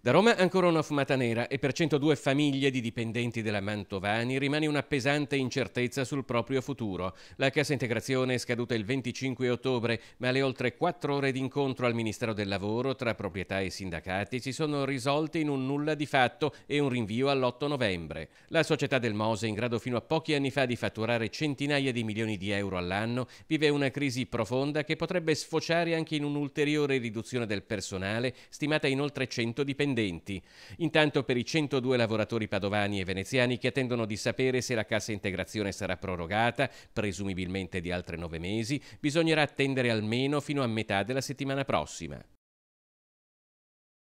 Da Roma ancora una fumata nera e per 102 famiglie di dipendenti della Mantovani rimane una pesante incertezza sul proprio futuro. La cassa integrazione è scaduta il 25 ottobre, ma le oltre 4 ore di incontro al Ministero del Lavoro tra proprietà e sindacati si sono risolte in un nulla di fatto e un rinvio all'8 novembre. La società del Mose, in grado fino a pochi anni fa di fatturare centinaia di milioni di euro all'anno, vive una crisi profonda che potrebbe sfociare anche in un'ulteriore riduzione del personale, stimata in oltre 100 dipendenti dipendenti. Intanto per i 102 lavoratori padovani e veneziani che attendono di sapere se la cassa integrazione sarà prorogata, presumibilmente di altri nove mesi, bisognerà attendere almeno fino a metà della settimana prossima.